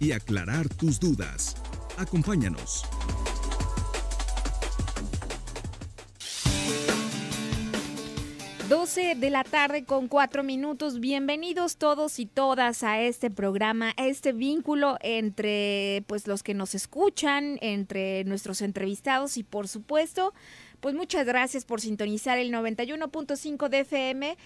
y aclarar tus dudas. Acompáñanos. 12 de la tarde con cuatro minutos. Bienvenidos todos y todas a este programa, a este vínculo entre pues los que nos escuchan, entre nuestros entrevistados y por supuesto, pues muchas gracias por sintonizar el 91.5 de FM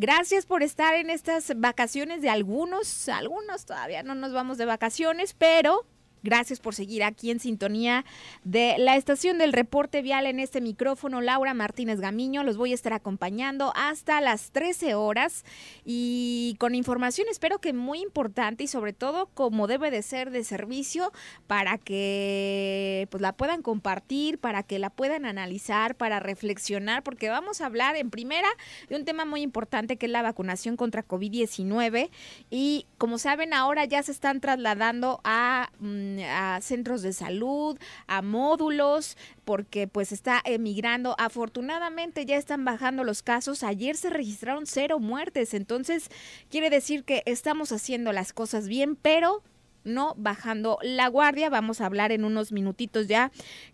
Gracias por estar en estas vacaciones de algunos. Algunos todavía no nos vamos de vacaciones, pero Gracias por seguir aquí en sintonía de la estación del reporte vial en este micrófono. Laura Martínez Gamiño, los voy a estar acompañando hasta las 13 horas y con información espero que muy importante y sobre todo como debe de ser de servicio para que pues la puedan compartir, para que la puedan analizar, para reflexionar, porque vamos a hablar en primera de un tema muy importante que es la vacunación contra COVID-19 y como saben ahora ya se están trasladando a... Mm, a centros de salud, a módulos, porque pues está emigrando. Afortunadamente ya están bajando los casos. Ayer se registraron cero muertes, entonces quiere decir que estamos haciendo las cosas bien, pero no bajando la guardia. Vamos a hablar en unos minutitos ya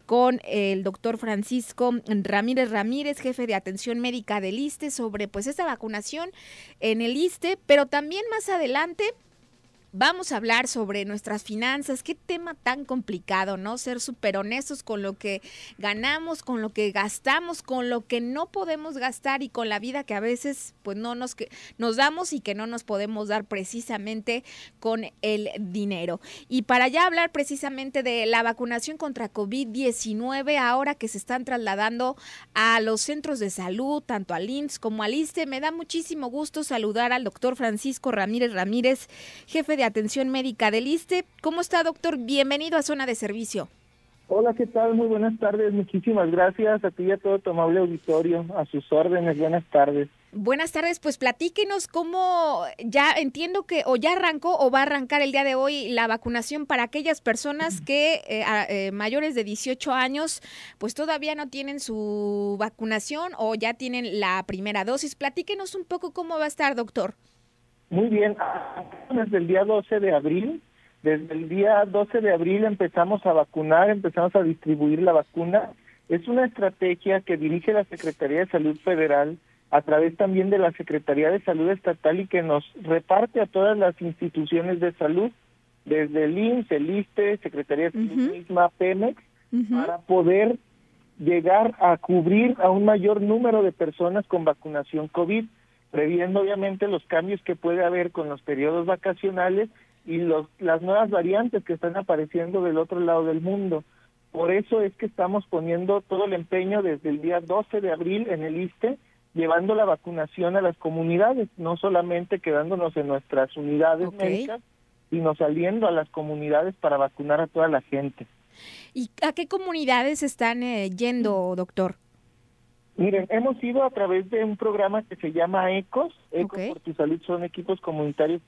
con el doctor Francisco Ramírez Ramírez, jefe de atención médica del ISTE, sobre pues esta vacunación en el ISTE, pero también más adelante Vamos a hablar sobre nuestras finanzas. Qué tema tan complicado, ¿no? Ser súper honestos con lo que ganamos, con lo que gastamos, con lo que no podemos gastar y con la vida que a veces pues no nos, que, nos damos y que no nos podemos dar precisamente con el dinero. Y para ya hablar precisamente de la vacunación contra COVID-19, ahora que se están trasladando a los centros de salud, tanto al INS como al ISTE, me da muchísimo gusto saludar al doctor Francisco Ramírez Ramírez, jefe de Atención Médica del ISTE. ¿Cómo está, doctor? Bienvenido a Zona de Servicio. Hola, ¿qué tal? Muy buenas tardes. Muchísimas gracias a ti y a todo tu amable auditorio. A sus órdenes, buenas tardes. Buenas tardes, pues platíquenos cómo ya entiendo que o ya arrancó o va a arrancar el día de hoy la vacunación para aquellas personas que eh, eh, mayores de 18 años pues todavía no tienen su vacunación o ya tienen la primera dosis. Platíquenos un poco cómo va a estar, doctor. Muy bien, ah, ah, desde el día 12 de abril, desde el día 12 de abril empezamos a vacunar, empezamos a distribuir la vacuna. Es una estrategia que dirige la Secretaría de Salud Federal a través también de la Secretaría de Salud Estatal y que nos reparte a todas las instituciones de salud, desde el INSS, el ISTE, Secretaría de Salud Pemex, para poder llegar a cubrir a un mayor número de personas con vacunación COVID previendo obviamente los cambios que puede haber con los periodos vacacionales y las nuevas variantes que están apareciendo del otro lado del mundo. Por eso es que estamos poniendo todo el empeño desde el día 12 de abril en el ISTE, llevando la vacunación a las comunidades, no solamente quedándonos en nuestras unidades médicas, sino saliendo a las comunidades para vacunar a toda la gente. ¿Y a qué comunidades están eh, yendo, doctor? Miren, hemos ido a través de un programa que se llama ECOS, ECOS por tu salud son equipos comunitarios.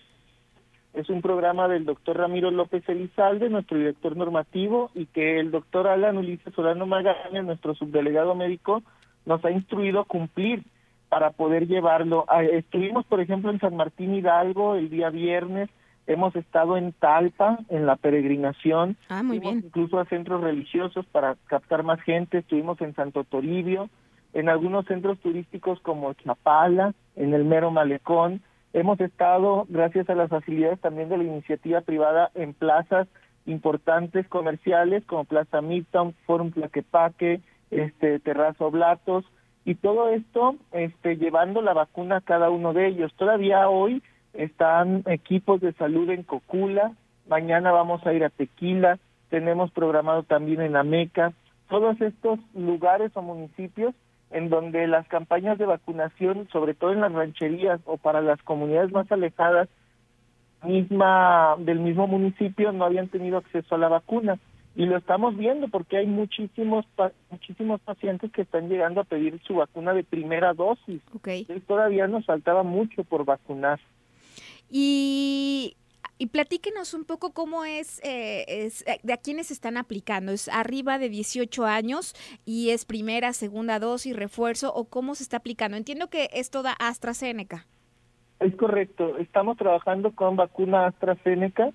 Es un programa del doctor Ramiro López Elizalde, nuestro director normativo, y que el doctor Alan Ulises Solano Magaña, nuestro subdelegado médico, nos ha instruido a cumplir para poder llevarlo. Ah, estuvimos, por ejemplo, en San Martín Hidalgo el día viernes, hemos estado en Talpa, en la peregrinación, ah, muy bien. incluso a centros religiosos para captar más gente, estuvimos en Santo Toribio, en algunos centros turísticos como Chapala, en el mero malecón. Hemos estado, gracias a las facilidades también de la iniciativa privada, en plazas importantes comerciales como Plaza Midtown, Forum Plaquepaque, este, terrazo Blatos y todo esto este, llevando la vacuna a cada uno de ellos. Todavía hoy están equipos de salud en Cocula, mañana vamos a ir a Tequila, tenemos programado también en Ameca, todos estos lugares o municipios en donde las campañas de vacunación, sobre todo en las rancherías o para las comunidades más alejadas misma del mismo municipio, no habían tenido acceso a la vacuna y lo estamos viendo porque hay muchísimos muchísimos pacientes que están llegando a pedir su vacuna de primera dosis. Okay. todavía nos faltaba mucho por vacunar. Y y platíquenos un poco cómo es, eh, es, eh, de a quiénes están aplicando. ¿Es arriba de 18 años y es primera, segunda dosis, refuerzo o cómo se está aplicando? Entiendo que es toda AstraZeneca. Es correcto. Estamos trabajando con vacuna AstraZeneca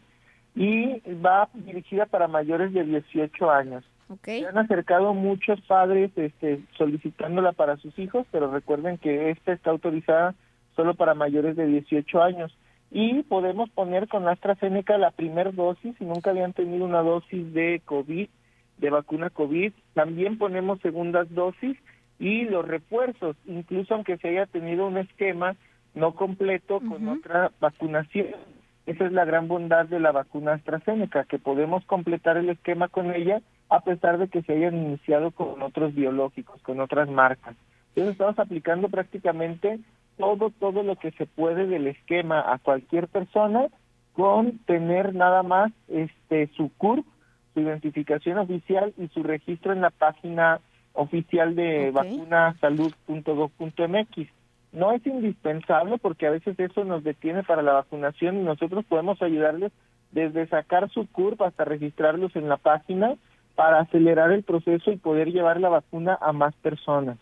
y va dirigida para mayores de 18 años. Okay. Se han acercado muchos padres este, solicitándola para sus hijos, pero recuerden que esta está autorizada solo para mayores de 18 años y podemos poner con AstraZeneca la primera dosis si nunca habían tenido una dosis de COVID, de vacuna COVID. También ponemos segundas dosis y los refuerzos, incluso aunque se haya tenido un esquema no completo con otra vacunación. Esa es la gran bondad de la vacuna AstraZeneca, que podemos completar el esquema con ella a pesar de que se hayan iniciado con otros biológicos, con otras marcas. Entonces estamos aplicando prácticamente todo, todo lo que se puede del esquema a cualquier persona con tener nada más este su CURP, su identificación oficial y su registro en la página oficial de okay. vacunasalud.gov.mx. No es indispensable porque a veces eso nos detiene para la vacunación y nosotros podemos ayudarles desde sacar su CURP hasta registrarlos en la página para acelerar el proceso y poder llevar la vacuna a más personas.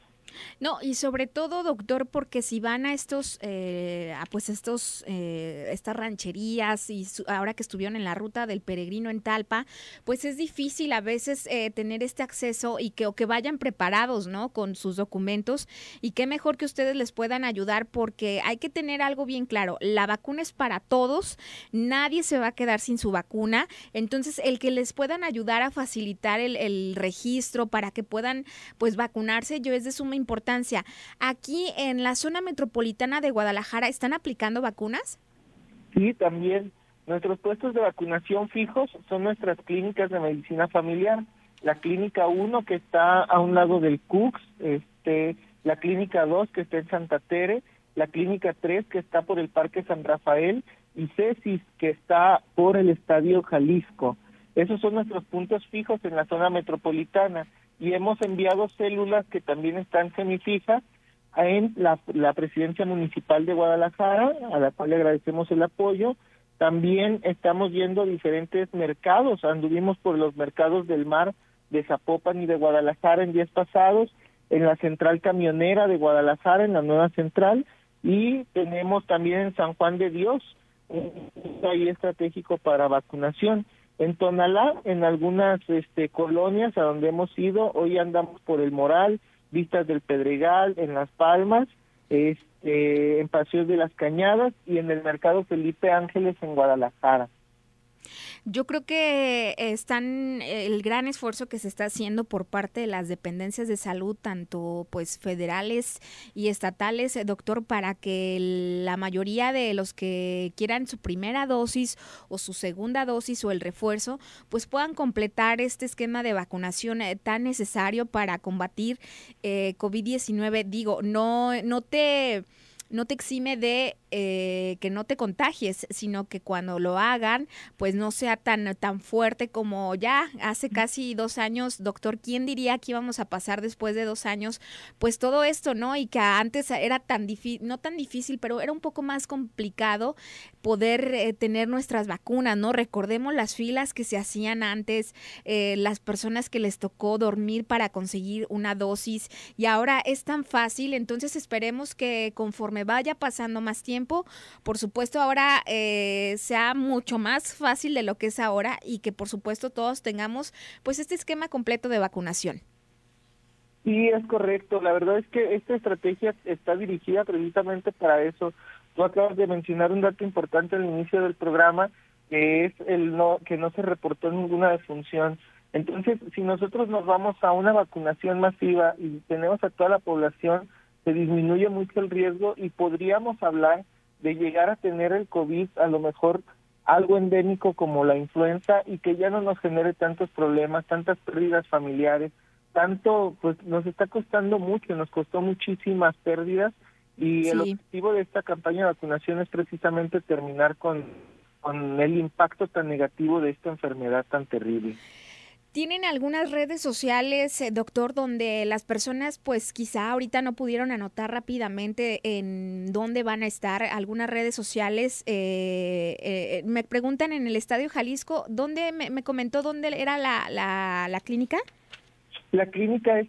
No, y sobre todo, doctor, porque si van a estos, eh, pues estos, eh, estas rancherías y ahora que estuvieron en la ruta del peregrino en Talpa, pues es difícil a veces eh, tener este acceso y que, o que vayan preparados, ¿no? Con sus documentos y qué mejor que ustedes les puedan ayudar porque hay que tener algo bien claro, la vacuna es para todos, nadie se va a quedar sin su vacuna, entonces el que les puedan ayudar a facilitar el, el registro para que puedan pues vacunarse, yo es de su importancia. Aquí en la zona metropolitana de Guadalajara, ¿están aplicando vacunas? Sí, también. Nuestros puestos de vacunación fijos son nuestras clínicas de medicina familiar. La clínica 1 que está a un lado del CUX, este, la clínica 2 que está en Santa Tere, la clínica 3 que está por el Parque San Rafael y CESIS que está por el Estadio Jalisco. Esos son nuestros puntos fijos en la zona metropolitana y hemos enviado células que también están semifijas en la, presidencia municipal de Guadalajara, a la cual le agradecemos el apoyo. También estamos yendo diferentes mercados, anduvimos por los mercados del mar de Zapopan y de Guadalajara en días pasados, en la central camionera de Guadalajara, en la nueva central, y tenemos también en San Juan de Dios un país estratégico para vacunación. En Tonalá, en algunas este, colonias a donde hemos ido, hoy andamos por el Moral, Vistas del Pedregal, en Las Palmas, este, en Paseos de las Cañadas y en el Mercado Felipe Ángeles en Guadalajara. Yo creo que están el gran esfuerzo que se está haciendo por parte de las dependencias de salud, tanto pues federales y estatales, eh, doctor, para que la mayoría de los que quieran su primera dosis o su segunda dosis o el refuerzo, pues puedan completar este esquema de vacunación eh, tan necesario para combatir eh, COVID-19. Digo, no, no te no te exime de eh, que no te contagies, sino que cuando lo hagan, pues no sea tan, tan fuerte como ya hace casi dos años, doctor, ¿quién diría que íbamos a pasar después de dos años? Pues todo esto, ¿no? Y que antes era tan difícil, no tan difícil, pero era un poco más complicado poder eh, tener nuestras vacunas, ¿no? Recordemos las filas que se hacían antes, eh, las personas que les tocó dormir para conseguir una dosis y ahora es tan fácil, entonces esperemos que conforme vaya pasando más tiempo. Por supuesto, ahora eh, sea mucho más fácil de lo que es ahora y que por supuesto todos tengamos pues este esquema completo de vacunación. Sí, es correcto. La verdad es que esta estrategia está dirigida precisamente para eso. Tú acabas de mencionar un dato importante al inicio del programa, que es el no que no se reportó ninguna defunción. Entonces, si nosotros nos vamos a una vacunación masiva y tenemos a toda la población se disminuye mucho el riesgo y podríamos hablar de llegar a tener el COVID a lo mejor algo endémico como la influenza y que ya no nos genere tantos problemas, tantas pérdidas familiares, tanto pues nos está costando mucho, nos costó muchísimas pérdidas y el objetivo de esta campaña de vacunación es precisamente terminar con, con el impacto tan negativo de esta enfermedad tan terrible. ¿Tienen algunas redes sociales, eh, doctor, donde las personas pues quizá ahorita no pudieron anotar rápidamente en dónde van a estar? Algunas redes sociales, eh, eh, me preguntan en el Estadio Jalisco, ¿dónde me, comentó dónde era la, la, la, clínica? La clínica es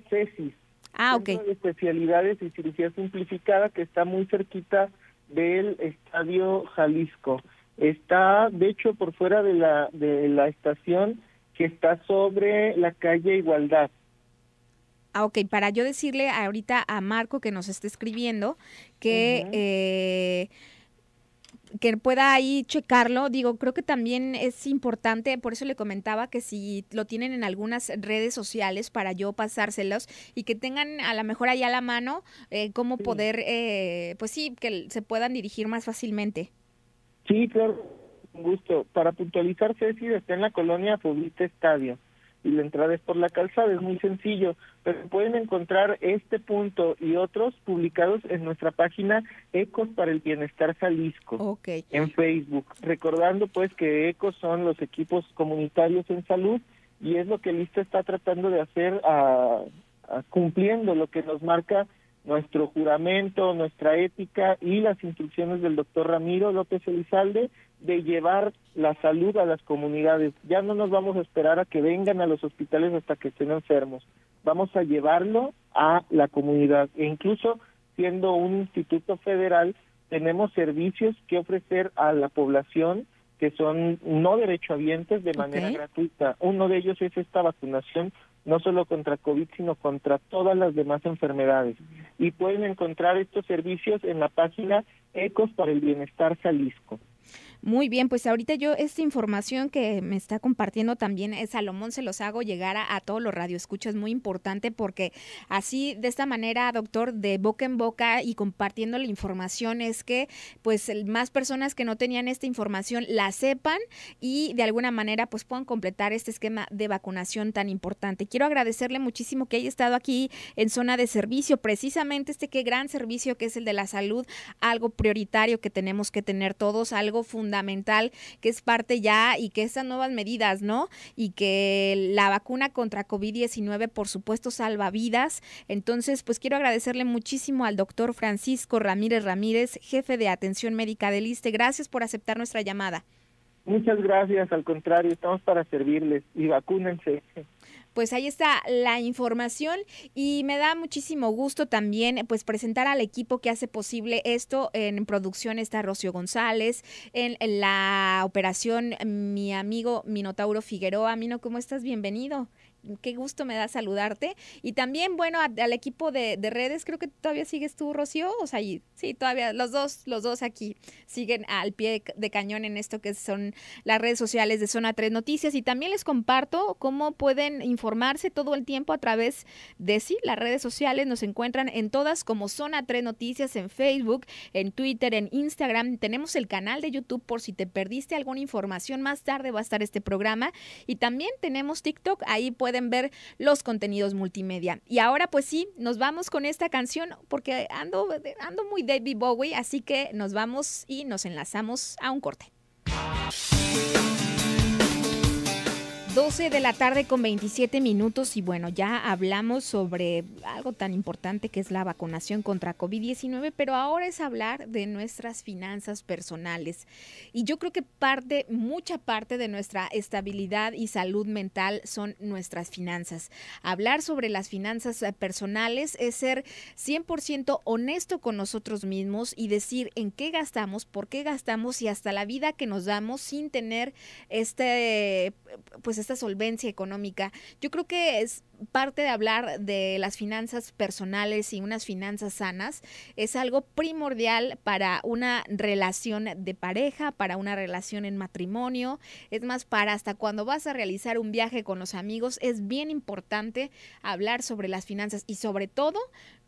Ah, ok. De especialidades y cirugía simplificada que está muy cerquita del Estadio Jalisco. Está, de hecho, por fuera de la, de la estación que está sobre la calle Igualdad. Ah, ok, para yo decirle ahorita a Marco que nos está escribiendo que... Eh, que pueda ahí checarlo. Digo, creo que también es importante, por eso le comentaba que si lo tienen en algunas redes sociales para yo pasárselos y que tengan a lo mejor ahí a la mano eh, cómo poder, eh, pues sí, que se puedan dirigir más fácilmente. Sí, claro. Un gusto. Para puntualizar, Ceci está en la colonia Fubiste Estadio y la entrada es por la calzada, es muy sencillo, pero pueden encontrar este punto y otros publicados en nuestra página Ecos para el Bienestar Jalisco en Facebook, recordando pues que Ecos son los equipos comunitarios en salud y es lo que Lista está tratando de hacer cumpliendo lo que nos marca nuestro juramento, nuestra ética y las instrucciones del doctor Ramiro López Elizalde de llevar la salud a las comunidades. Ya no nos vamos a esperar a que vengan a los hospitales hasta que estén enfermos. Vamos a llevarlo a la comunidad. E incluso siendo un instituto federal, tenemos servicios que ofrecer a la población que son no derechohabientes de manera gratuita. Uno de ellos es esta vacunación, no solo contra COVID, sino contra todas las demás enfermedades. Y pueden encontrar estos servicios en la página Ecos para el Bienestar Jalisco. Muy bien, pues ahorita yo esta información que me está compartiendo también es eh, Salomón se los hago llegar a, todos los es muy importante porque así de esta manera, doctor, de boca en boca y compartiendo la información es que pues más personas que no tenían esta información la sepan y de alguna manera pues puedan completar este esquema de vacunación tan importante. Quiero agradecerle muchísimo que haya estado aquí en zona de servicio, precisamente este que gran servicio que es el de la salud, algo prioritario que tenemos que tener todos, algo fundamental fundamental que es parte ya y que estas nuevas medidas, ¿no? Y que la vacuna contra COVID-19, por supuesto, salva vidas. Entonces, pues quiero agradecerle muchísimo al doctor Francisco Ramírez Ramírez, jefe de atención médica del ISTE. Gracias por aceptar nuestra llamada. Muchas gracias, al contrario, estamos para servirles y vacúnense pues ahí está la información y me da muchísimo gusto también pues presentar al equipo que hace posible esto. En producción está Rocío González, en la operación mi amigo Minotauro Figueroa. Mino, ¿cómo estás? Bienvenido qué gusto me da saludarte. Y también, bueno, al equipo de, redes, creo que todavía sigues tú, Rocío, o sea, sí, todavía los dos, los dos aquí siguen al pie de cañón en esto que son las redes sociales de Zona 3 Noticias. Y también les comparto cómo pueden informarse todo el tiempo a través de sí, las redes sociales nos encuentran en todas como Zona 3 Noticias, en Facebook, en Twitter, en Instagram. Tenemos el canal de YouTube por si te perdiste alguna información más tarde va a estar este programa. Y también tenemos TikTok, ahí puedes pueden ver los contenidos multimedia. Y ahora pues sí, nos vamos con esta canción porque ando, ando muy David Bowie, así que nos vamos y nos enlazamos a un corte. 12 de la tarde con 27 minutos y bueno, ya hablamos sobre algo tan importante que es la vacunación contra COVID-19, pero ahora es hablar de nuestras finanzas personales. Y yo creo que parte, mucha parte de nuestra estabilidad y salud mental son nuestras finanzas. Hablar sobre las finanzas eh, personales es ser 100% honesto con nosotros mismos y decir en qué gastamos, por qué gastamos y hasta la vida que nos damos sin tener este, pues esta solvencia económica, yo creo que es parte de hablar de las finanzas personales y unas finanzas sanas es algo primordial para una relación de pareja, para una relación en matrimonio, es más, para hasta cuando vas a realizar un viaje con los amigos, es bien importante hablar sobre las finanzas y sobre todo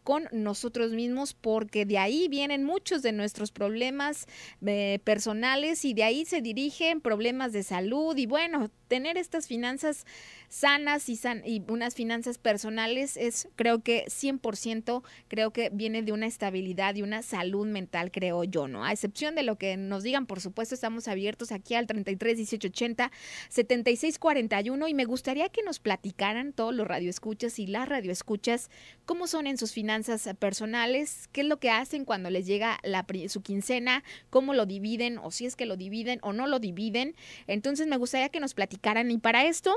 con nosotros mismos porque de ahí vienen muchos de nuestros problemas eh, personales y de ahí se dirigen problemas de salud y bueno, tener estas finanzas sanas y, y unas finanzas personales es creo que 100%, creo que viene de una estabilidad y una salud mental, creo yo, ¿no? A excepción de lo que nos digan, por supuesto, estamos abiertos aquí al 33 18 80 76 41 y me gustaría que nos platicaran todos los radioescuchas y las radioescuchas cómo son en sus finanzas personales, qué es lo que hacen cuando les llega la, su quincena, cómo lo dividen o si es que lo dividen o no lo dividen. Entonces me gustaría que nos platicaran y para para esto,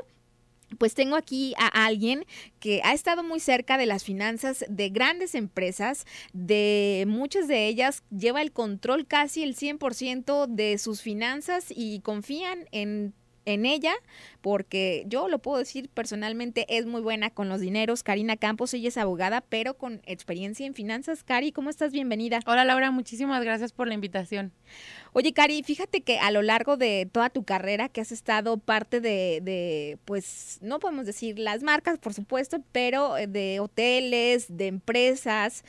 pues tengo aquí a alguien que ha estado muy cerca de las finanzas de grandes empresas, de muchas de ellas lleva el control casi el 100% de sus finanzas y confían en en ella, porque yo lo puedo decir personalmente, es muy buena con los dineros. Karina Campos, ella es abogada, pero con experiencia en finanzas. Cari, ¿cómo estás? Bienvenida. Hola Laura, muchísimas gracias por la invitación. Oye, Cari, fíjate que a lo largo de toda tu carrera que has estado parte de, de, pues, no podemos decir las marcas, por supuesto, pero eh, de hoteles, de empresas,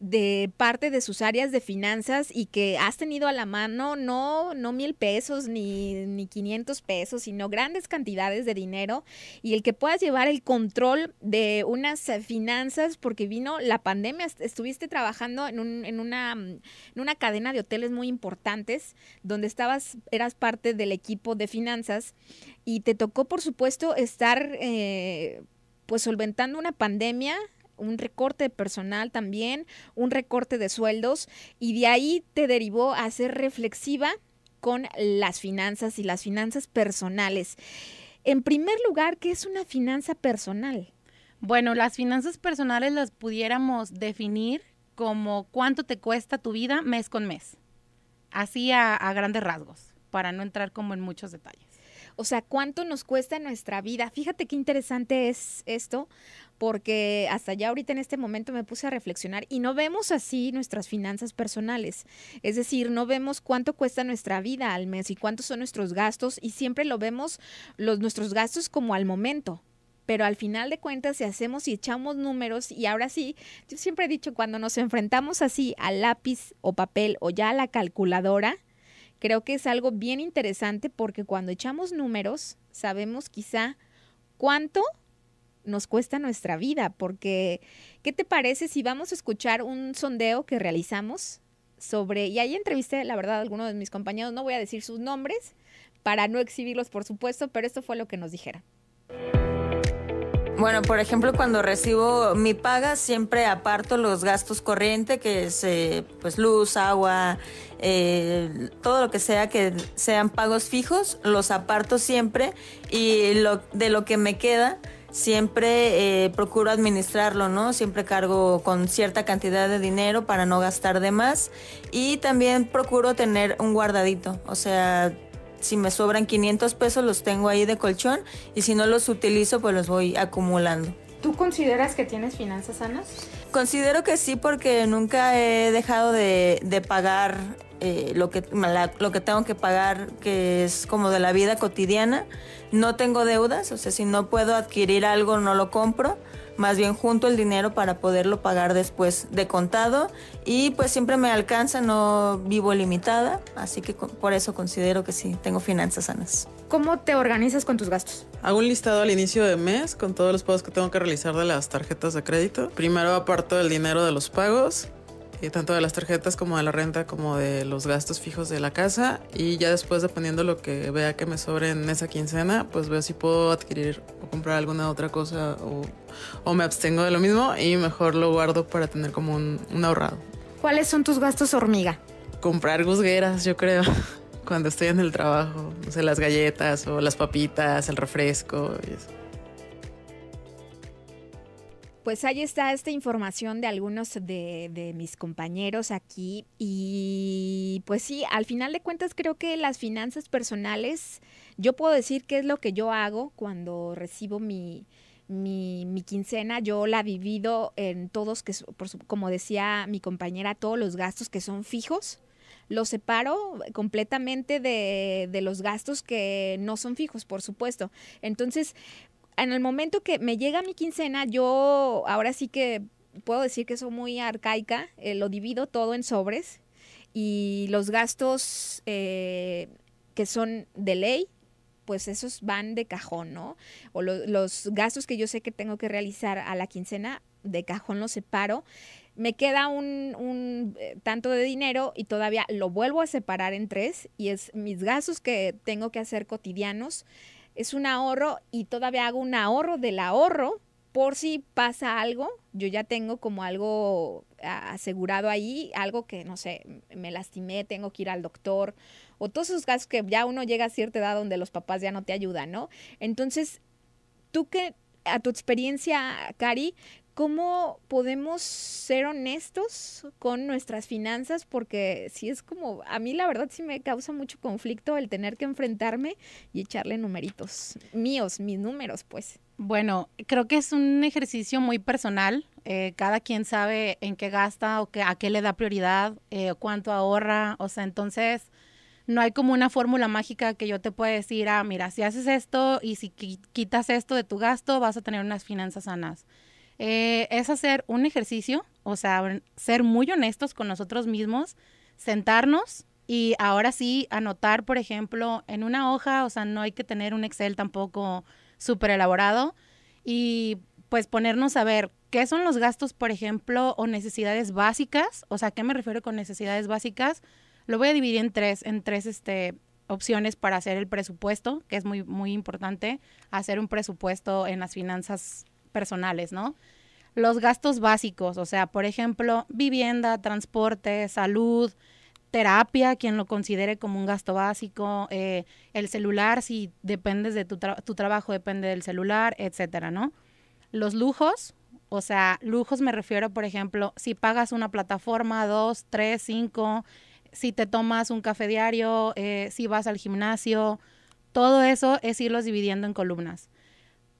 de parte de sus áreas de finanzas y que has tenido a la mano no mil pesos ni, ni 500 pesos, sino grandes cantidades de dinero y el que puedas llevar el control de unas eh, finanzas porque vino la pandemia, estuviste trabajando en, un, mm, en, una, cadena de hoteles muy importantes donde estabas, eras parte del equipo de finanzas y te tocó por supuesto estar eh, pues solventando una pandemia un recorte personal también, un recorte de sueldos y de ahí te derivó a ser reflexiva con las finanzas y las finanzas personales. En primer lugar, ¿qué es una finanza personal? Bueno, las finanzas personales las pudiéramos definir como cuánto te cuesta tu vida mes con mes, así a grandes rasgos, para no entrar como en muchos detalles. O sea, ¿cuánto nos cuesta nuestra vida? Fíjate qué interesante es esto, porque hasta ya ahorita en este momento me puse a reflexionar y no vemos así nuestras finanzas personales. Es decir, no vemos cuánto cuesta nuestra vida al mes y cuántos son nuestros gastos y siempre lo vemos los, nuestros gastos como al momento, pero al final de cuentas si hacemos y echamos números y ahora sí, yo siempre he dicho, cuando nos enfrentamos así al lápiz o papel o ya a la calculadora, creo que es algo bien interesante porque cuando echamos números sabemos quizá cuánto nos cuesta nuestra vida, porque ¿qué te parece si vamos a escuchar un sondeo que realizamos sobre, y ahí entrevisté, la verdad, a algunos de mis compañeros, no voy a decir sus nombres para no exhibirlos, por supuesto, pero esto fue lo que nos dijeron. Bueno, por ejemplo, cuando recibo mi paga, siempre aparto los gastos corriente, que es eh, pues luz, agua, eh, todo lo que sea que sean pagos fijos, los aparto siempre y lo, de lo que me queda siempre eh, procuro administrarlo, ¿no? Siempre cargo con cierta cantidad de dinero para no gastar de más y también procuro tener un guardadito, o sea, si me sobran 500 pesos los tengo ahí de colchón y si no los utilizo pues los voy acumulando. ¿Tú consideras que tienes finanzas sanas? Considero que sí porque nunca he dejado de, pagar eh, lo, que, lo que tengo que pagar, que es como de la vida cotidiana. No tengo deudas, o sea, si no puedo adquirir algo no lo compro más bien junto el dinero para poderlo pagar después de contado y pues siempre me alcanza, no vivo limitada, así que por eso considero que sí, tengo finanzas sanas. ¿Cómo te organizas con tus gastos? Hago un listado al inicio de mes con todos los pagos que tengo que realizar de las tarjetas de crédito. Primero aparto el dinero de los pagos eh, tanto de las tarjetas como de la renta, como de los gastos fijos de la casa. Y ya después, dependiendo lo que vea que me sobre en esa quincena, pues veo si puedo adquirir o comprar alguna otra cosa o, me abstengo de lo mismo y mejor lo guardo para tener como un, ahorrado. ¿Cuáles son tus gastos hormiga? Comprar gusgueras yo creo cuando estoy en el trabajo, o sea, las galletas o las papitas, el refresco. Y pues ahí está esta información de algunos de, mis compañeros aquí. Y pues sí, al final de cuentas creo que las finanzas personales, yo puedo decir qué es lo que yo hago cuando recibo mi, quincena. Yo la he vivido en todos, que por como decía mi compañera, todos los gastos que son fijos los separo completamente de, de, los gastos que no son fijos, por supuesto. Entonces, en el momento que me llega mi quincena, yo ahora sí que puedo decir que soy muy arcaica, eh, lo divido todo en sobres y los gastos eh, que son de ley, pues esos van de cajón, ¿no? O los gastos que yo sé que tengo que realizar a la quincena, de cajón los separo. Me queda un, eh, tanto de dinero y todavía lo vuelvo a separar en tres y es mis gastos que tengo que hacer cotidianos es un ahorro y todavía hago un ahorro del ahorro por si pasa algo, yo ya tengo como algo ah, asegurado ahí, algo que, no sé, me lastimé, tengo que ir al doctor, o todos esos casos que ya uno llega a cierta edad donde los papás ya no te ayudan, ¿no? Entonces, tú que, a tu experiencia, Cari, cómo podemos ser honestos con nuestras finanzas, porque sí es como, a mí la verdad sí me causa mucho conflicto el tener que enfrentarme y echarle numeritos míos, mis números, pues. Bueno, creo que es un ejercicio muy personal. Eh, cada quien sabe en qué gasta o que, a qué le da prioridad, eh, cuánto ahorra. O sea, entonces no hay como una fórmula mágica que yo te pueda decir, ah, mira, si haces esto y si quitas esto de tu gasto, vas a tener unas finanzas sanas. Eh, es hacer un ejercicio, o sea, ser muy honestos con nosotros mismos, sentarnos y ahora sí anotar, por ejemplo, en una hoja, o sea, no hay que tener un Excel tampoco super elaborado y pues ponernos a ver qué son los gastos, por ejemplo, o necesidades básicas, o sea, ¿qué me refiero con necesidades básicas? Lo voy a dividir en tres, en tres este, opciones para hacer el presupuesto, que es muy, muy importante, hacer un presupuesto en las finanzas personales, ¿no? Los gastos básicos, o sea, por ejemplo, vivienda, transporte, salud, terapia, quien lo considere como un gasto básico, eh, el celular, si dependes de tu, trabajo, depende del celular, etcétera, ¿no? Los lujos, o sea, lujos me refiero, por ejemplo, si pagas una plataforma, dos, tres, cinco, si te tomas un café diario, eh, si vas al gimnasio, todo eso es irlos dividiendo en columnas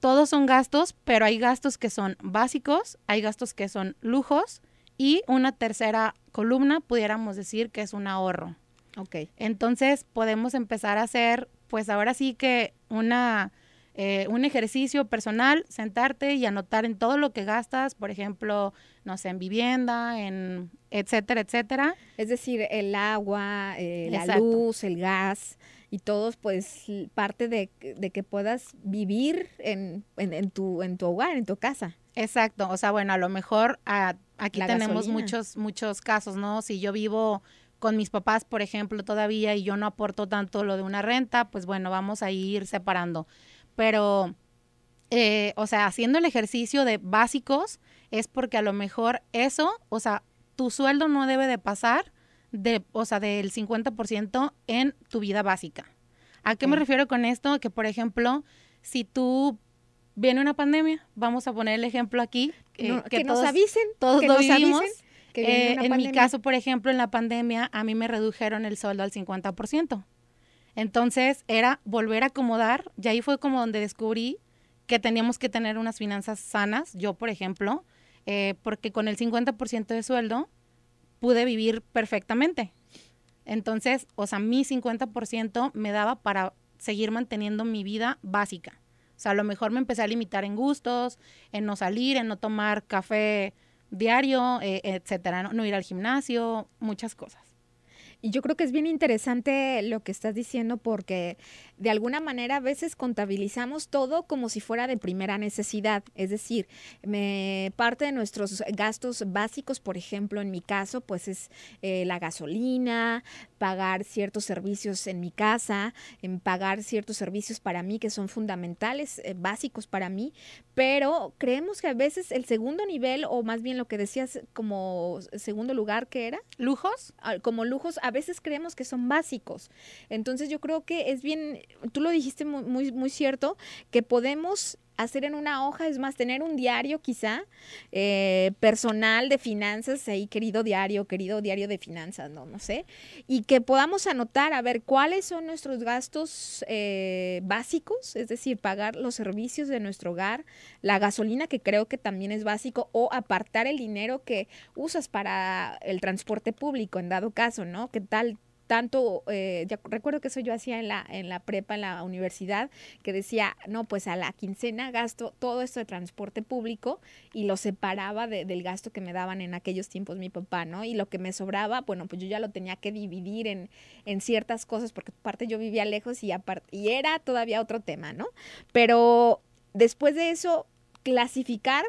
todos son gastos, pero hay gastos que son básicos, hay gastos que son lujos y una tercera columna pudiéramos decir que es un ahorro. Ok. Entonces podemos empezar a hacer, pues ahora sí que una, eh, un ejercicio personal, sentarte y anotar en todo lo que gastas, por ejemplo, no sé, en vivienda, en etcétera, etcétera. Es decir, el agua, eh, la luz, el gas y todos pues parte de, que puedas vivir en, tu, en tu hogar, en tu casa. Exacto, o sea, bueno, a lo mejor ah, aquí tenemos muchos, muchos casos, ¿no? Si yo vivo con mis papás, por ejemplo, todavía y yo no aporto tanto lo de una renta, pues bueno, vamos a ir separando. Pero, eh, o sea, haciendo el ejercicio de básicos es porque a lo mejor eso, o sea, tu sueldo no debe de pasar de, o sea, del 50% en tu vida básica. ¿A qué me refiero con esto? Que, por ejemplo, si tú viene una pandemia, vamos a poner el ejemplo aquí, que, todos, nos avisen, todos que Avisen que eh, en mi caso, por ejemplo, en la pandemia a mí me redujeron el sueldo al 50%. Entonces era volver a acomodar y ahí fue como donde descubrí que teníamos que tener unas finanzas sanas, yo por ejemplo, eh, porque con el 50% de sueldo pude vivir perfectamente. Entonces, o sea, mi 50% me daba para seguir manteniendo mi vida básica. O sea, a lo mejor me empecé a limitar en gustos, en no salir, en no tomar café diario, eh, etcétera, no ir al gimnasio, muchas cosas. Y yo creo que es bien interesante lo que estás diciendo porque de alguna manera a veces contabilizamos todo como si fuera de primera necesidad. Es decir, me, parte de nuestros gastos básicos, por ejemplo, en mi caso, pues es eh, la gasolina, pagar ciertos servicios en mi casa, en pagar ciertos servicios para mí que son fundamentales, eh, básicos para mí, pero creemos que a veces el segundo nivel, o más bien lo que decías como segundo lugar que era. Lujos. Ah, como lujos, a veces creemos que son básicos. Entonces yo creo que es bien tú lo dijiste muy, muy, muy cierto, que podemos hacer en una hoja, es más, tener un diario quizá eh, personal de finanzas, ahí querido diario, querido diario de finanzas, no, no sé, y que podamos anotar, a ver, cuáles son nuestros gastos eh, básicos, es decir, pagar los servicios de nuestro hogar, la gasolina, que creo que también es básico, o apartar el dinero que usas para el transporte público, en dado caso, ¿no? ¿Qué tal? tanto, eh, recuerdo que eso yo hacía en la, en la prepa, en la universidad, que decía, no, pues a la quincena gasto todo esto de transporte público y lo separaba del gasto que me daban en aquellos tiempos mi papá, ¿no? Y lo que me sobraba, bueno, pues yo ya lo tenía que dividir en, en ciertas cosas, porque aparte yo vivía lejos y, aparte, y era todavía otro tema, ¿no? Pero después de eso, clasificar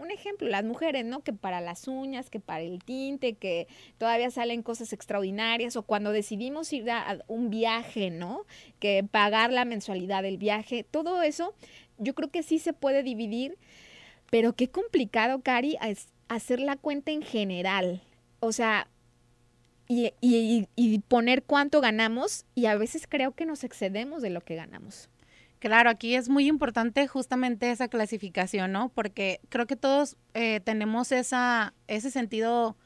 un ejemplo, las mujeres, ¿no? Que para las uñas, que para el tinte, que todavía salen cosas extraordinarias, o cuando decidimos ir a, un viaje, ¿no? Que pagar la mensualidad del viaje, todo eso, yo creo que sí se puede dividir, pero qué complicado, Cari, es hacer la cuenta en general. O sea, y, y, poner cuánto ganamos y a veces creo que nos excedemos de lo que ganamos. Claro, aquí es muy importante justamente esa clasificación, ¿no? Porque creo que todos eh, tenemos ese sentido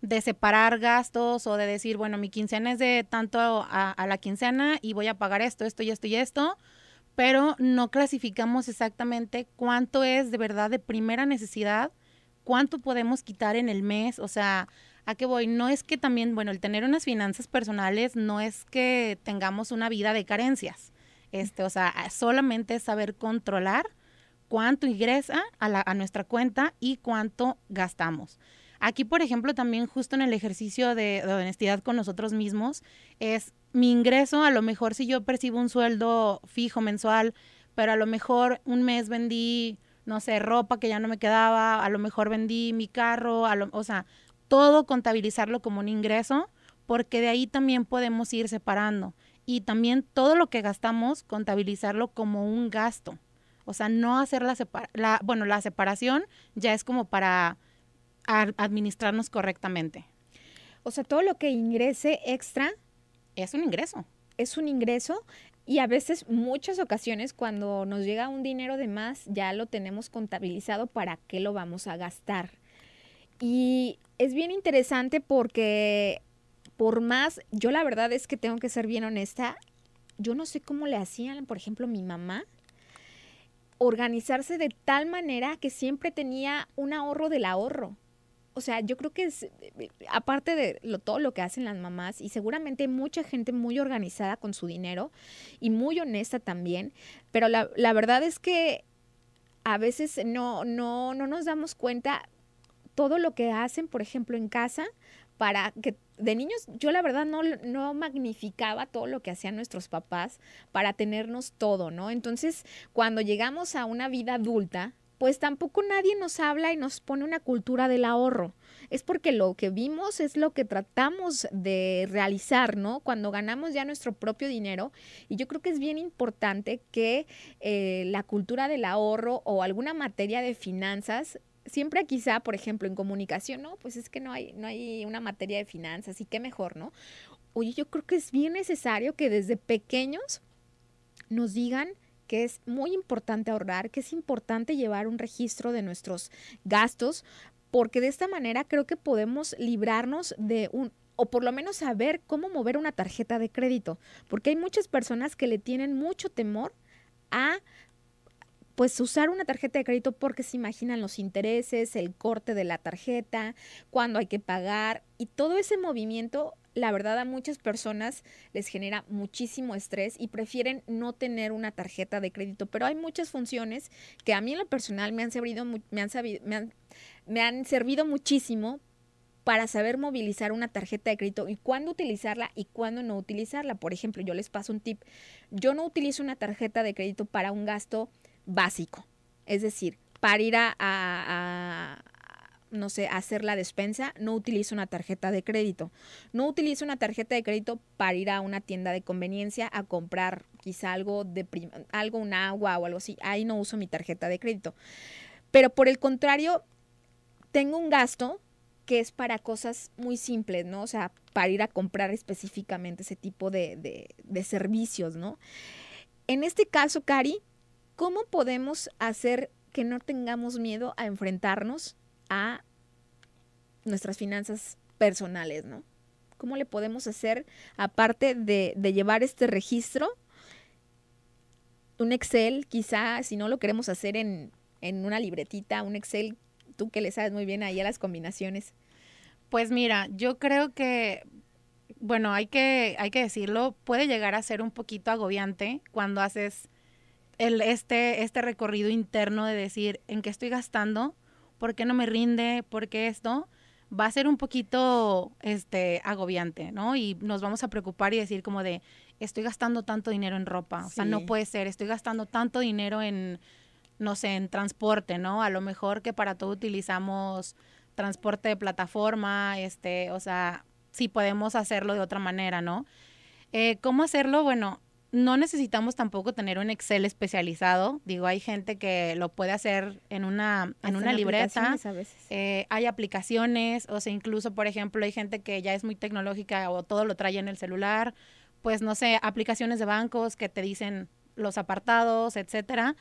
de separar gastos o de decir, bueno, mi quincena es de tanto a, a, la quincena y voy a pagar esto, esto y esto y esto, pero no clasificamos exactamente cuánto es de verdad de primera necesidad, cuánto podemos quitar en el mes, o sea, ¿a qué voy? No es que también, bueno, el tener unas finanzas personales no es que tengamos una vida de carencias. Este, o sea, solamente saber controlar cuánto ingresa a, nuestra cuenta y cuánto gastamos. Aquí, por ejemplo, también justo en el ejercicio de, honestidad con nosotros mismos, es mi ingreso, a lo mejor si yo percibo un sueldo fijo mensual, pero a lo mejor un mes vendí, no sé, ropa que ya no me quedaba, a lo mejor vendí mi carro, o sea, todo contabilizarlo como un ingreso, porque de ahí también podemos ir separando y también todo lo que gastamos contabilizarlo como un gasto. O sea, no hacer la, la bueno, la separación ya es como para administrarnos correctamente. O sea, todo lo que ingrese extra es un ingreso. Es un ingreso y a veces, muchas ocasiones, cuando nos llega un dinero de más, ya lo tenemos contabilizado para qué lo vamos a gastar. Y es bien interesante porque por más, yo la verdad es que tengo que ser bien honesta, yo no sé cómo le hacían, por ejemplo, mi mamá, organizarse de tal manera que siempre tenía un ahorro del ahorro. O sea, yo creo que es, aparte de lo, todo lo que hacen las mamás, y seguramente mucha gente muy organizada con su dinero y muy honesta también, pero la, la verdad es que a veces no, no, no nos damos cuenta todo lo que hacen, por ejemplo, en casa para que de niños yo la verdad no, no magnificaba todo lo que hacían nuestros papás para tenernos todo, ¿no? Entonces, cuando llegamos a una vida adulta, pues tampoco nadie nos habla y nos pone una cultura del ahorro. Es porque lo que vimos es lo que tratamos de realizar, ¿no? Cuando ganamos ya nuestro propio dinero. Y yo creo que es bien importante que eh, la cultura del ahorro o alguna materia de finanzas siempre quizá, por ejemplo, en comunicación, no, pues es que no hay, no hay una materia de finanzas y qué mejor, ¿no? Oye, yo creo que es bien necesario que desde pequeños nos digan que es muy importante ahorrar, que es importante llevar un registro de nuestros gastos, porque de esta manera creo que podemos librarnos de un, o por lo menos saber cómo mover una tarjeta de crédito, porque hay muchas personas que le tienen mucho temor a pues usar una tarjeta de crédito porque se imaginan los intereses, el corte de la tarjeta, cuando hay que pagar y todo ese movimiento la verdad a muchas personas les genera muchísimo estrés y prefieren no tener una tarjeta de crédito, pero hay muchas funciones que a mí en lo personal me han servido, me han servido muchísimo para saber movilizar una tarjeta de crédito y cuándo utilizarla y cuándo no utilizarla. Por ejemplo, yo les paso un tip. Yo no utilizo una tarjeta de crédito para un gasto básico. Es decir, para ir a, no sé, hacer la despensa, no utilizo una tarjeta de crédito. No utilizo una tarjeta de crédito para ir a una tienda de conveniencia a comprar quizá algo de algo un agua o algo así. Ahí no uso mi tarjeta de crédito. Pero por el contrario, tengo un gasto que es para cosas muy simples, ¿no? O sea, para ir a comprar específicamente ese tipo de, de servicios, ¿no? En este caso, Cari, ¿Cómo podemos hacer que no tengamos miedo a enfrentarnos a nuestras finanzas personales, ¿no? ¿Cómo le podemos hacer, aparte de, llevar este registro, un Excel, quizá si no lo queremos hacer en, una libretita, un Excel, tú que le sabes muy bien ahí a las combinaciones? Pues mira, yo creo que bueno, hay que, hay que decirlo, puede llegar a ser un poquito agobiante cuando haces el, este, este recorrido interno de decir en qué estoy gastando, por qué no me rinde, por qué esto, va a ser un poquito este, agobiante, ¿no? Y nos vamos a preocupar y decir como de, estoy gastando tanto dinero en ropa, o sea, no puede ser, estoy gastando tanto dinero en, no sé, en transporte, ¿no? A lo mejor que para todo utilizamos transporte de plataforma, este, o sea, si sí podemos hacerlo de otra manera, ¿no? Eh, ¿Cómo hacerlo? Bueno, no necesitamos tampoco tener un Excel especializado. Digo, hay gente que lo puede hacer en una, en una libreta. Eh, hay aplicaciones, o sea, incluso, por ejemplo, hay gente que ya es muy tecnológica o todo lo trae en el celular. Pues no sé, aplicaciones de bancos que te dicen los apartados, etcétera.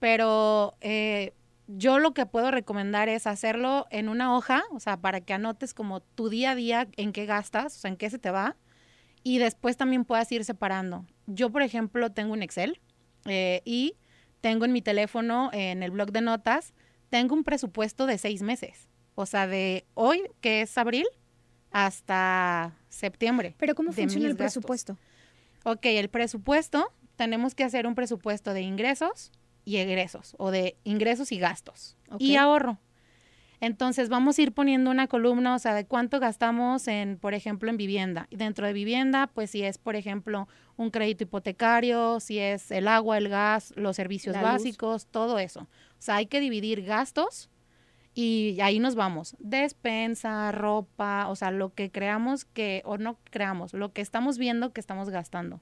Pero eh, yo lo que puedo recomendar es hacerlo en una hoja, o sea, para que anotes como tu día a día en qué gastas, o sea, en qué se te va y después también puedas ir separando yo, por ejemplo, tengo un Excel eh, y tengo en mi teléfono, en el blog de notas, tengo un presupuesto de seis meses. O sea, de hoy, que es abril, hasta septiembre. Pero ¿cómo funciona el presupuesto? Ok, el presupuesto, tenemos que hacer un presupuesto de ingresos y egresos, o de ingresos y gastos, y ahorro. Entonces vamos a ir poniendo una columna, o sea, de cuánto gastamos en, por ejemplo, en vivienda. Y dentro de vivienda, pues si es, por ejemplo, un crédito hipotecario, si es el agua, el gas, los servicios básicos, todo eso. O sea, hay que dividir gastos y ahí nos vamos. Despensa, ropa, o sea, lo que creamos que, o no creamos, lo que estamos viendo que estamos gastando.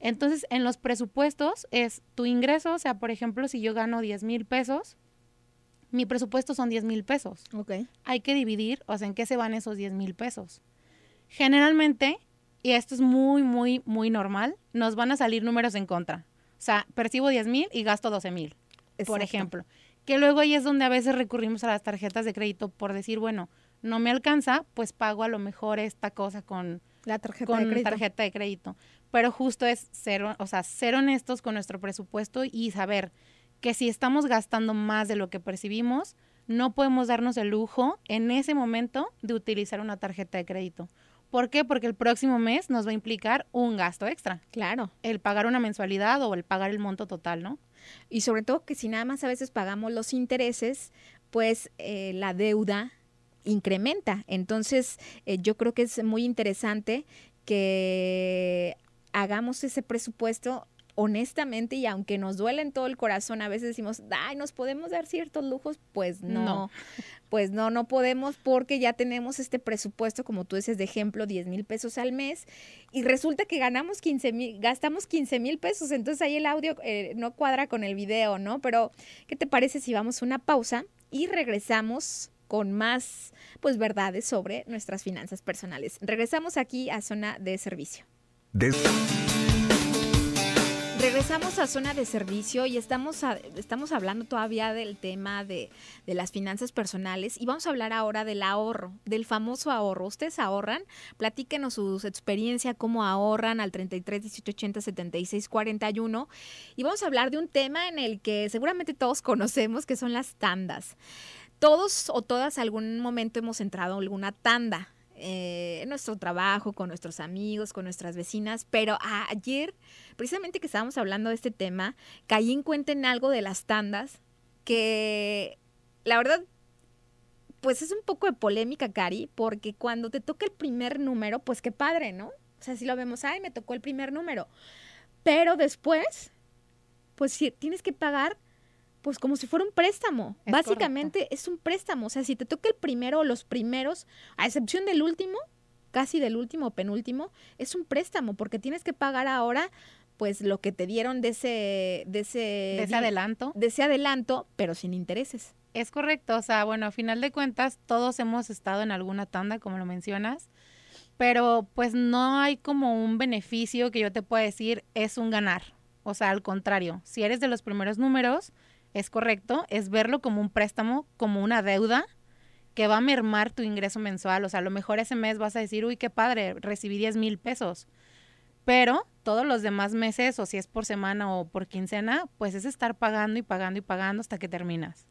Entonces, en los presupuestos es tu ingreso, o sea, por ejemplo, si yo gano 10 mil pesos, mi presupuesto son 10 mil pesos. Ok. Hay que dividir, o sea, en qué se van esos 10 mil pesos. Generalmente, y esto es muy, muy, muy normal, nos van a salir números en contra. O sea, percibo 10 mil y gasto 12 mil, por ejemplo. Que luego ahí es donde a veces recurrimos a las tarjetas de crédito por decir, bueno, no me alcanza, pues pago a lo mejor esta cosa con la tarjeta, de, crédito. tarjeta de crédito. Pero justo es ser, o sea, ser honestos con nuestro presupuesto y saber que si estamos gastando más de lo que percibimos, no podemos darnos el lujo en ese momento de utilizar una tarjeta de crédito. ¿Por qué? Porque el próximo mes nos va a implicar un gasto extra. Claro. El pagar una mensualidad o el pagar el monto total, ¿no? Y sobre todo que si nada más a veces pagamos los intereses, pues eh, la deuda incrementa. Entonces, eh, yo creo que es muy interesante que hagamos ese presupuesto honestamente y aunque nos duele en todo el corazón, a veces decimos, ay, nos podemos dar ciertos lujos, pues no, pues no, no podemos porque ya tenemos este presupuesto, como tú dices, de ejemplo, 10 mil pesos al mes y resulta que ganamos gastamos 15 mil pesos, entonces ahí el audio eh, no cuadra con el video, ¿no? Pero, ¿qué te parece si vamos a una pausa y regresamos? con más pues verdades sobre nuestras finanzas personales. Regresamos aquí a zona de servicio. Regresamos a zona de servicio y estamos, estamos hablando todavía del tema de, las finanzas personales y vamos a hablar ahora del ahorro, del famoso ahorro. ¿Ustedes ahorran? Platíquenos su experiencia, cómo ahorran al 33 18 80 76 41 y vamos a hablar de un tema en el que seguramente todos conocemos que son las tandas. Todos o todas algún momento hemos entrado en alguna tanda eh, nuestro trabajo, con nuestros amigos, con nuestras vecinas, pero ayer, precisamente que estábamos hablando de este tema, caí en cuenta en algo de las tandas, que la verdad, pues es un poco de polémica, Cari, porque cuando te toca el primer número, pues qué padre, ¿no? O sea, si lo vemos, ay, me tocó el primer número. Pero después, pues tienes que pagar pues como si fuera un préstamo. Básicamente es un préstamo. O sea, si te toca el primero o los primeros, a excepción del último, casi del último o penúltimo, es un préstamo porque tienes que pagar ahora pues lo que te dieron de ese de ese adelanto, de ese adelanto, pero sin intereses. Es correcto, o sea, bueno, a final de cuentas todos hemos estado en alguna tanda como lo mencionas, pero pues no hay como un beneficio que yo te pueda decir es un ganar. O sea, al contrario, si eres de los primeros números, es correcto, es verlo como un préstamo, como una deuda que va a mermar tu ingreso mensual. O sea, a lo mejor ese mes vas a decir, uy, qué padre, recibí 10 mil pesos. Pero todos los demás meses, o si es por semana o por quincena, pues es estar pagando y pagando y pagando hasta que terminas.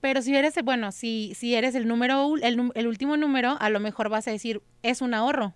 Pero si eres, bueno, si, si eres el número, el, último número, a lo mejor vas a decir, es un ahorro,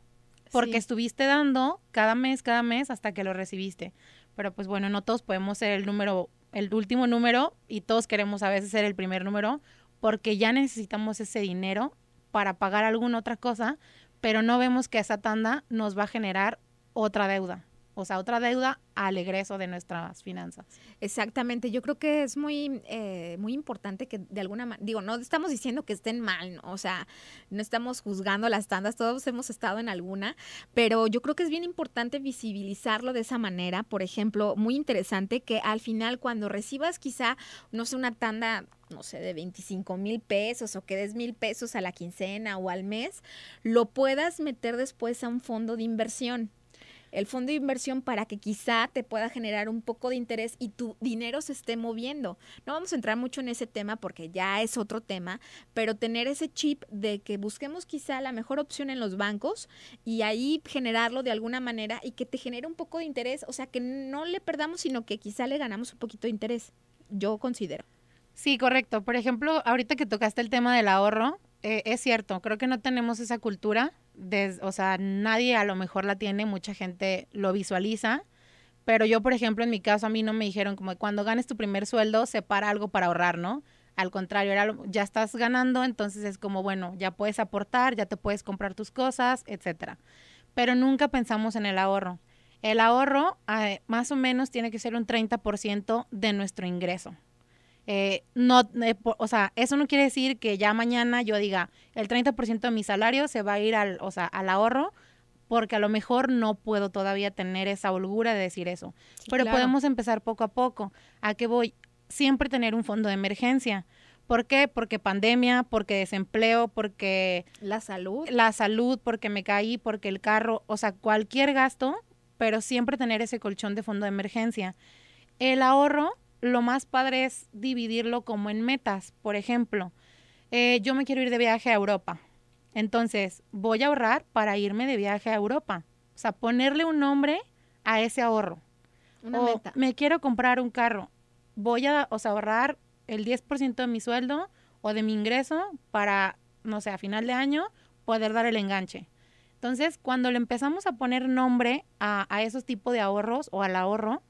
porque estuviste dando cada mes, cada mes hasta que lo recibiste. Pero pues bueno, no todos podemos ser el número el último número y todos queremos a veces ser el primer número porque ya necesitamos ese dinero para pagar alguna otra cosa, pero no vemos que esa tanda nos va a generar otra deuda o sea, otra deuda al egreso de nuestras finanzas. Exactamente, yo creo que es muy, eh, muy importante que de alguna manera, digo, no estamos diciendo que estén mal, o sea, no estamos juzgando las tandas, todos hemos estado en alguna, pero yo creo que es bien importante visibilizarlo de esa manera, por ejemplo, muy interesante que al final cuando recibas quizá, no sé, una tanda no sé, de 25 mil pesos o que des mil pesos a la quincena o al mes, lo puedas meter después a un fondo de inversión el fondo de inversión para que quizá te pueda generar un poco de interés y tu dinero se esté moviendo. No vamos a entrar mucho en ese tema porque ya es otro tema, pero tener ese chip de que busquemos quizá la mejor opción en los bancos y ahí generarlo de alguna manera y que te genere un poco de interés, o sea, que no le perdamos, sino que quizá le ganamos un poquito de interés, yo considero. Sí, correcto. Por ejemplo, ahorita que tocaste el tema del ahorro, eh, es cierto, creo que no tenemos esa cultura o sea, nadie a lo mejor la tiene, mucha gente lo visualiza, pero yo, por ejemplo, en mi caso, a mí no me dijeron como cuando ganes tu primer sueldo, para algo para ahorrar, ¿no? Al contrario, era, ya estás ganando, entonces es como, bueno, ya puedes aportar, ya te puedes comprar tus cosas, etcétera. Pero nunca pensamos en el ahorro. El ahorro eh, más o menos tiene que ser un 30% de nuestro ingreso. Eh, no, eh, o sea, eso no quiere decir que ya mañana yo diga, el 30% de mi salario se va a ir al, o sea, al ahorro, porque a lo mejor no puedo todavía tener esa holgura de decir eso. Pero podemos empezar poco a poco. ¿A qué voy? Siempre tener un fondo de emergencia. ¿Por qué? Porque pandemia, porque desempleo, porque... La salud. La salud, porque me caí, porque el carro, o sea, cualquier gasto, pero siempre tener ese colchón de fondo de emergencia. El ahorro, lo más padre es dividirlo como en metas. Por ejemplo, eh, yo me quiero ir de viaje a Europa. Entonces, voy a ahorrar para irme de viaje a Europa. O sea, ponerle un nombre a ese ahorro. Una o Me quiero comprar un carro. Voy a o ahorrar el 10% de mi sueldo o de mi ingreso para, no sé, a final de año poder dar el enganche. Entonces, cuando le empezamos a poner nombre a, a esos tipos de ahorros o al ahorro,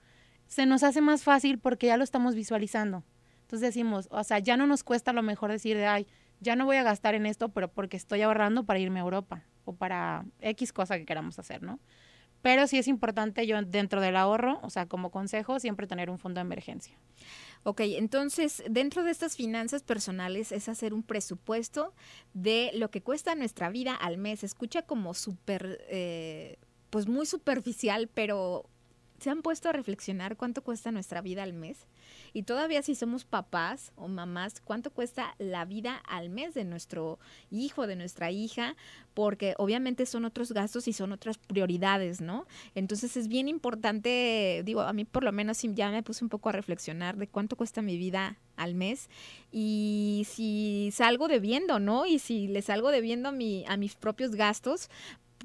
se nos hace más fácil porque ya lo estamos visualizando. Entonces decimos, o sea, ya no nos cuesta a lo mejor decir, de, ay, ya no voy a gastar en esto, pero porque estoy ahorrando para irme a Europa o para X cosa que queramos hacer, ¿no? Pero sí es importante yo dentro del ahorro, o sea, como consejo, siempre tener un fondo de emergencia. Ok, entonces dentro de estas finanzas personales es hacer un presupuesto de lo que cuesta nuestra vida al mes. Escucha como súper, eh, pues muy superficial, pero ¿Se han puesto a reflexionar cuánto cuesta nuestra vida al mes? Y todavía si somos papás o mamás, ¿cuánto cuesta la vida al mes de nuestro hijo, de nuestra hija? Porque obviamente son otros gastos y son otras prioridades, ¿no? Entonces es bien importante, digo, a mí por lo menos ya me puse un poco a reflexionar de cuánto cuesta mi vida al mes y si salgo debiendo, ¿no? Y si le salgo debiendo a, a mis propios gastos,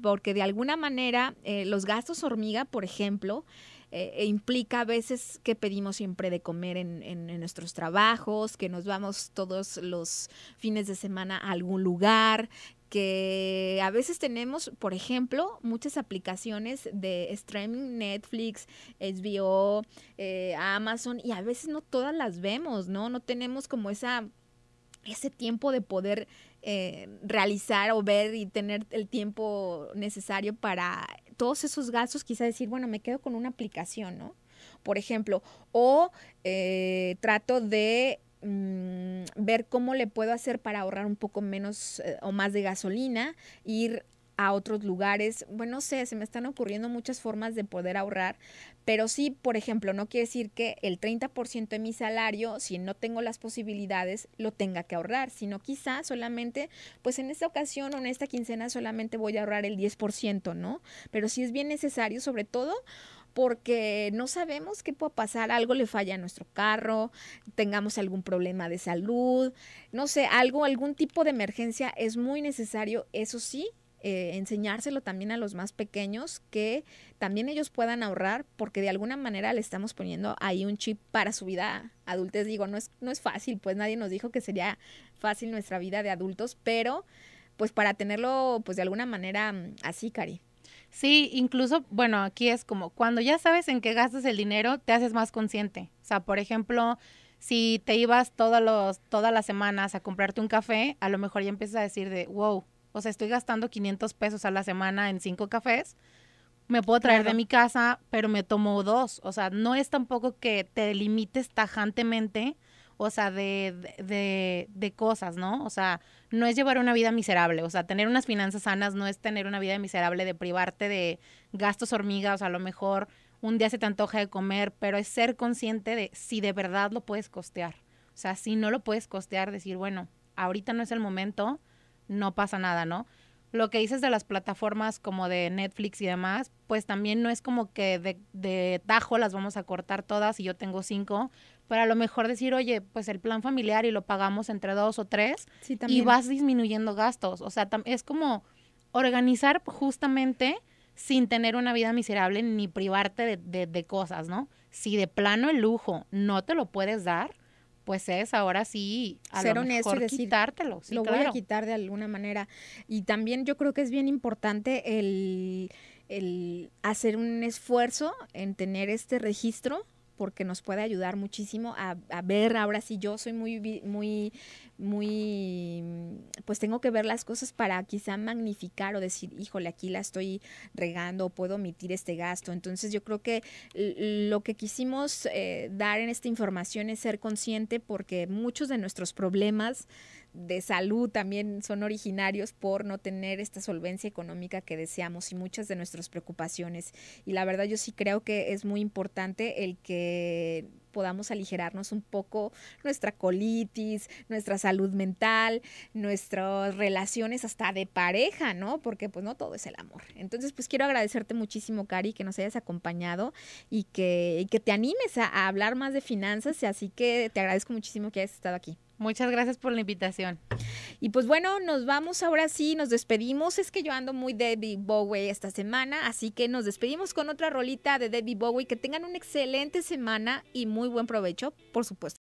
porque de alguna manera eh, los gastos hormiga, por ejemplo, eh, e implica a veces que pedimos siempre de comer en, nuestros trabajos, que nos vamos todos los fines de semana a algún lugar, que a veces tenemos, por ejemplo, muchas aplicaciones de streaming, Netflix, HBO, eh, Amazon, y a veces no todas las vemos, ¿no? No tenemos como esa ese tiempo de poder eh, realizar o ver y tener el tiempo necesario para todos esos gastos, quizá decir, bueno, me quedo con una aplicación, ¿no? Por ejemplo, o eh, trato de mm, ver cómo le puedo hacer para ahorrar un poco menos eh, o más de gasolina, ir a otros lugares. Bueno, sé, se me están ocurriendo muchas formas de poder ahorrar, pero sí, por ejemplo, no quiere decir que el 30% de mi salario, si no tengo las posibilidades, lo tenga que ahorrar, sino quizá solamente, pues en esta ocasión o en esta quincena solamente voy a ahorrar el 10%, ¿no? Pero sí es bien necesario, sobre todo porque no sabemos qué puede pasar, algo le falla a nuestro carro, tengamos algún problema de salud, no sé, algo, algún tipo de emergencia, es muy necesario, eso sí, eh, enseñárselo también a los más pequeños, que también ellos puedan ahorrar, porque de alguna manera le estamos poniendo ahí un chip para su vida adultos, Digo, no es, no es fácil, pues nadie nos dijo que sería fácil nuestra vida de adultos, pero pues para tenerlo pues de alguna manera mm, así, Cari. Sí, incluso, bueno, aquí es como cuando ya sabes en qué gastas el dinero, te haces más consciente. O sea, por ejemplo, si te ibas todos los, todas las semanas a comprarte un café, a lo mejor ya empiezas a decir de, wow, o sea, estoy gastando 500 pesos a la semana en cinco cafés, me puedo traer de mi casa, pero me tomo dos. O sea, no es tampoco que te limites tajantemente, o sea, de, de, cosas, ¿no? O sea, no es llevar una vida miserable, o sea, tener unas finanzas sanas no es tener una vida miserable de privarte de gastos hormigas, o sea, a lo mejor un día se te antoja de comer, pero es ser consciente de si de verdad lo puedes costear. O sea, si no lo puedes costear, decir, bueno, ahorita no es el momento, no pasa nada, ¿no? Lo que dices de las plataformas como de Netflix y demás, pues también no es como que de, tajo las vamos a cortar todas y yo tengo cinco, pero a lo mejor decir, oye, pues el plan familiar y lo pagamos entre dos o tres y vas disminuyendo gastos. O sea, es como organizar justamente sin tener una vida miserable ni privarte de cosas, ¿no? Si de plano el lujo no te lo puedes dar, pues es ahora sí a lo mejor lo voy a quitar de alguna manera. Y también yo creo que es bien importante el, el hacer un esfuerzo en tener este registro porque nos puede ayudar muchísimo a, ver, ahora sí yo soy muy, muy, muy, mm, pues tengo que ver las cosas para quizá magnificar o decir, híjole, aquí la estoy regando, puedo omitir este gasto. Entonces yo creo que lo que quisimos eh, dar en esta información es ser consciente porque muchos de nuestros problemas de salud también son originarios por no tener esta solvencia económica que deseamos y muchas de nuestras preocupaciones. Y la verdad yo sí creo que es muy importante el que podamos aligerarnos un poco nuestra colitis, nuestra salud mental, nuestras relaciones hasta de pareja, ¿no? Porque pues no todo es el amor. Entonces pues quiero agradecerte muchísimo, Cari, que nos hayas acompañado y que, y que te animes a, hablar más de finanzas. Así que te agradezco muchísimo que hayas estado aquí. Muchas gracias por la invitación. Y pues bueno, nos vamos ahora sí, nos despedimos. Es que yo ando muy Debbie Bowie esta semana, así que nos despedimos con otra rolita de Debbie Bowie. Que tengan una excelente semana y muy buen provecho, por supuesto.